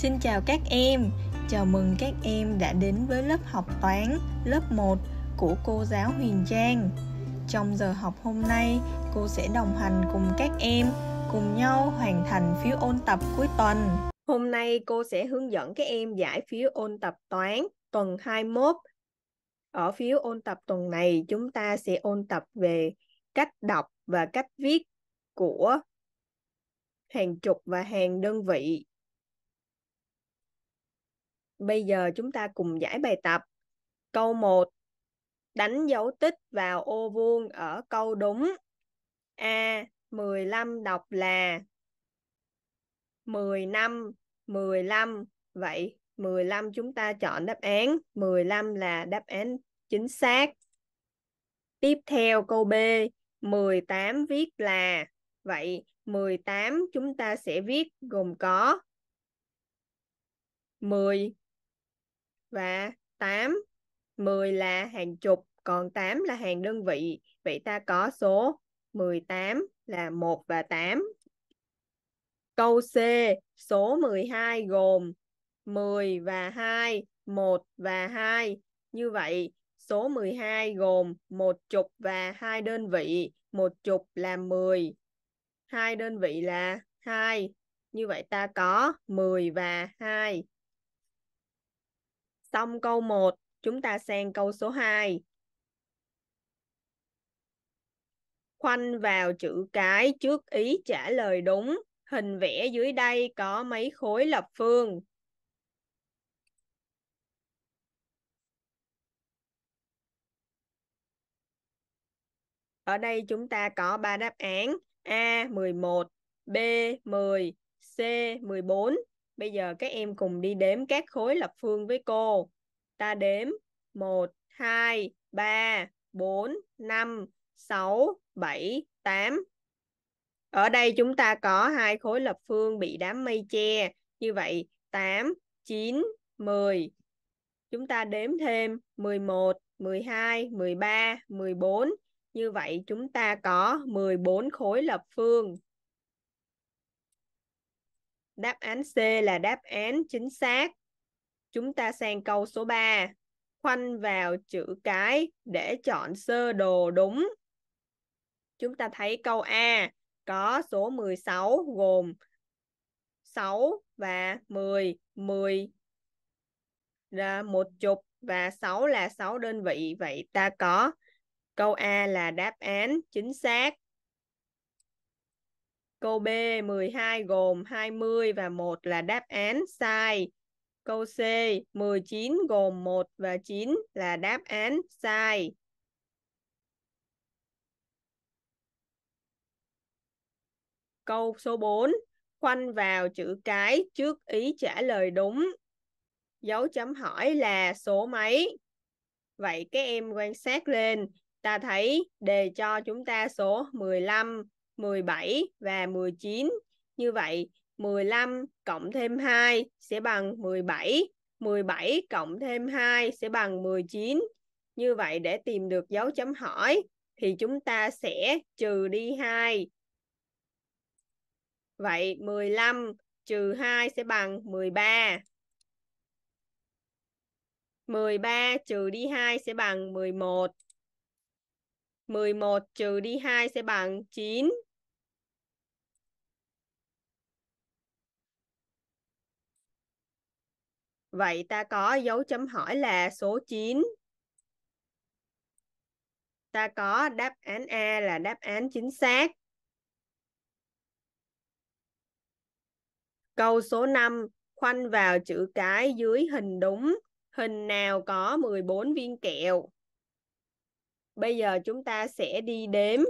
Xin chào các em, chào mừng các em đã đến với lớp học toán lớp 1 của cô giáo Huyền Trang. Trong giờ học hôm nay, cô sẽ đồng hành cùng các em cùng nhau hoàn thành phiếu ôn tập cuối tuần. Hôm nay cô sẽ hướng dẫn các em giải phiếu ôn tập toán tuần 21. Ở phiếu ôn tập tuần này, chúng ta sẽ ôn tập về cách đọc và cách viết của hàng chục và hàng đơn vị Bây giờ chúng ta cùng giải bài tập. Câu 1. Đánh dấu tích vào ô vuông ở câu đúng. A. 15 đọc là 10 năm, 15. Vậy 15 chúng ta chọn đáp án. 15 là đáp án chính xác. Tiếp theo câu B. 18 viết là Vậy 18 chúng ta sẽ viết gồm có 10 và 8 10 là hàng chục còn 8 là hàng đơn vị vậy ta có số 18 là 1 và 8 câu C số 12 gồm 10 và 2 1 và 2 như vậy số 12 gồm một chục và hai đơn vị một chục là 10 hai đơn vị là 2 như vậy ta có 10 và 2 Xong câu 1, chúng ta sang câu số 2. Khoanh vào chữ cái trước ý trả lời đúng. Hình vẽ dưới đây có mấy khối lập phương? Ở đây chúng ta có 3 đáp án A 11, B 10, C 14 Bây giờ các em cùng đi đếm các khối lập phương với cô. Ta đếm 1, 2, 3, 4, 5, 6, 7, 8. Ở đây chúng ta có hai khối lập phương bị đám mây che. Như vậy 8, 9, 10. Chúng ta đếm thêm 11, 12, 13, 14. Như vậy chúng ta có 14 khối lập phương. Đáp án C là đáp án chính xác. Chúng ta sang câu số 3. Khoanh vào chữ cái để chọn sơ đồ đúng. Chúng ta thấy câu A có số 16 gồm 6 và 10. 10 là một chục và 6 là 6 đơn vị. Vậy ta có câu A là đáp án chính xác. Câu B 12 gồm 20 và 1 là đáp án sai. Câu C 19 gồm 1 và 9 là đáp án sai. Câu số 4 khoanh vào chữ cái trước ý trả lời đúng. Dấu chấm hỏi là số mấy? Vậy các em quan sát lên, ta thấy đề cho chúng ta số 15, 17 và 19. Như vậy 15 cộng thêm 2 sẽ bằng 17. 17 cộng thêm 2 sẽ bằng 19. Như vậy để tìm được dấu chấm hỏi thì chúng ta sẽ trừ đi 2. Vậy 15 trừ 2 sẽ bằng 13. 13 trừ đi 2 sẽ bằng 11. 11 trừ đi 2 sẽ bằng 9. Vậy ta có dấu chấm hỏi là số 9. Ta có đáp án A là đáp án chính xác. Câu số 5, khoanh vào chữ cái dưới hình đúng, hình nào có 14 viên kẹo. Bây giờ chúng ta sẽ đi đếm.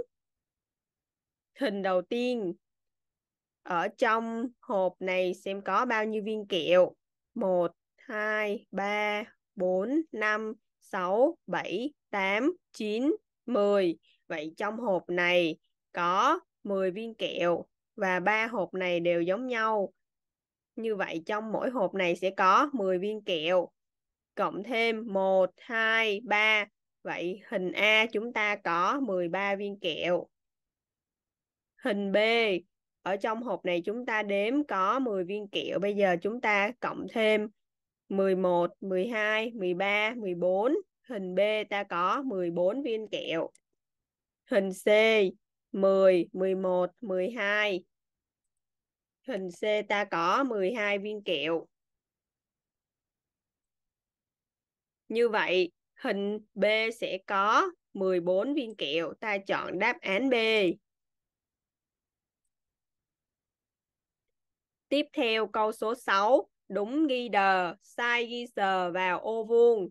Hình đầu tiên, ở trong hộp này xem có bao nhiêu viên kẹo. 1 2, 3, 4, 5, 6, 7, 8, 9, 10. Vậy trong hộp này có 10 viên kẹo và ba hộp này đều giống nhau. Như vậy trong mỗi hộp này sẽ có 10 viên kẹo. Cộng thêm 1, 2, 3. Vậy hình A chúng ta có 13 viên kẹo. Hình B, ở trong hộp này chúng ta đếm có 10 viên kẹo. Bây giờ chúng ta cộng thêm 11, 12, 13, 14. Hình B ta có 14 viên kẹo. Hình C 10, 11, 12. Hình C ta có 12 viên kẹo. Như vậy, hình B sẽ có 14 viên kẹo. Ta chọn đáp án B. Tiếp theo câu số 6. Đúng ghi đờ, sai ghi sờ vào ô vuông.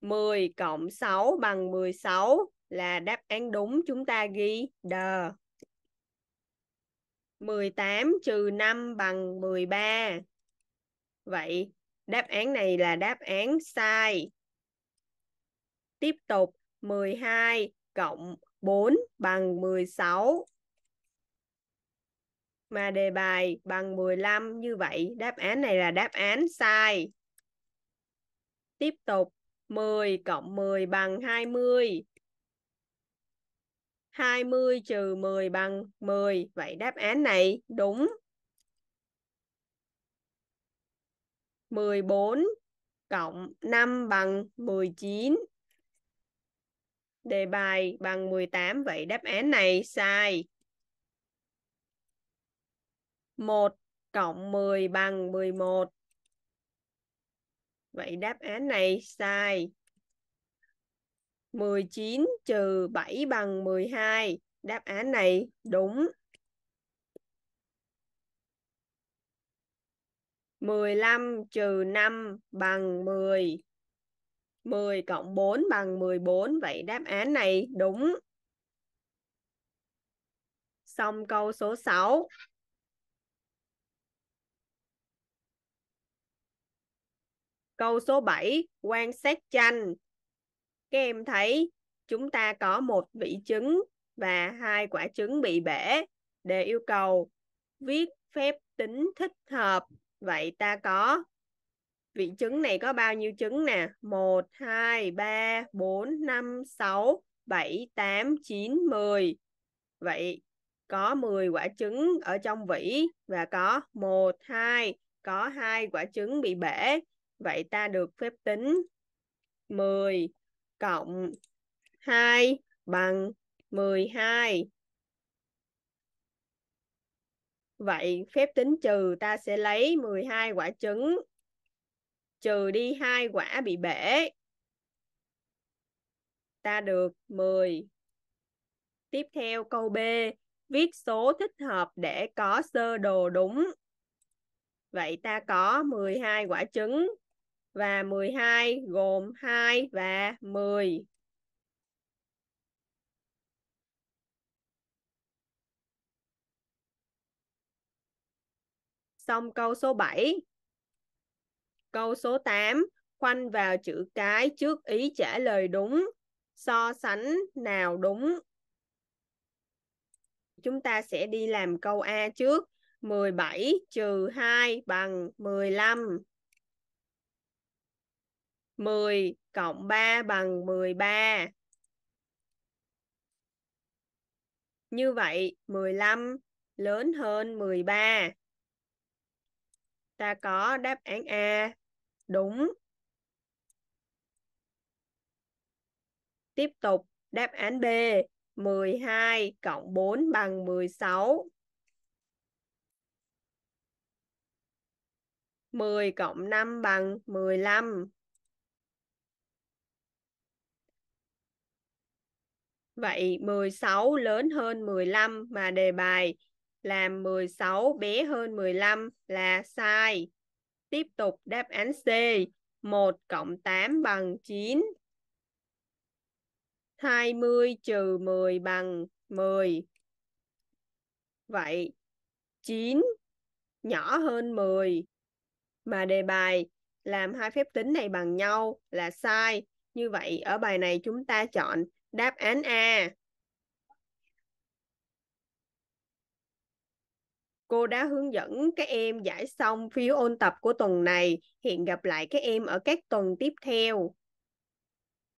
10 cộng 6 bằng 16 là đáp án đúng chúng ta ghi đờ. 18 trừ 5 bằng 13. Vậy đáp án này là đáp án sai. Tiếp tục 12 cộng 4 bằng 16 mà đề bài bằng 15 như vậy đáp án này là đáp án sai. Tiếp tục 10 cộng 10 bằng 20. 20 trừ 10 bằng 10. Vậy đáp án này đúng. 14 cộng 5 bằng 19. Đề bài bằng 18. Vậy đáp án này sai. 1 cộng 10 bằng 11. Vậy đáp án này sai. 19 trừ 7 bằng 12. Đáp án này đúng. 15 trừ 5 bằng 10. 10 cộng 4 bằng 14. Vậy đáp án này đúng. Xong câu số 6. Câu số 7, quan sát tranh. Các em thấy chúng ta có một vị trứng và hai quả trứng bị bể để yêu cầu viết phép tính thích hợp. Vậy ta có vị trứng này có bao nhiêu trứng nè? 1, 2, 3, 4, 5, 6, 7, 8, 9, 10. Vậy có 10 quả trứng ở trong vỉ và có 1, 2, có hai quả trứng bị bể. Vậy ta được phép tính 10 cộng 2 bằng 12. Vậy phép tính trừ ta sẽ lấy 12 quả trứng trừ đi 2 quả bị bể. Ta được 10. Tiếp theo câu B, viết số thích hợp để có sơ đồ đúng. Vậy ta có 12 quả trứng và 12 gồm 2 và 10. Xong câu số 7. Câu số 8, khoanh vào chữ cái trước ý trả lời đúng, so sánh nào đúng. Chúng ta sẽ đi làm câu A trước. 17 trừ 2 bằng 15. 10 cộng 3 bằng 13. Như vậy 15 lớn hơn 13. Ta có đáp án A đúng. Tiếp tục đáp án B 12 cộng 4 bằng 16. 10 cộng 5 bằng 15. Vậy 16 lớn hơn 15 mà đề bài làm 16 bé hơn 15 là sai. Tiếp tục đáp án C. 1 cộng 8 bằng 9. 20 trừ 10 bằng 10. Vậy 9 nhỏ hơn 10 mà đề bài làm hai phép tính này bằng nhau là sai. Như vậy ở bài này chúng ta chọn đáp án A Cô đã hướng dẫn các em giải xong phiếu ôn tập của tuần này. Hẹn gặp lại các em ở các tuần tiếp theo.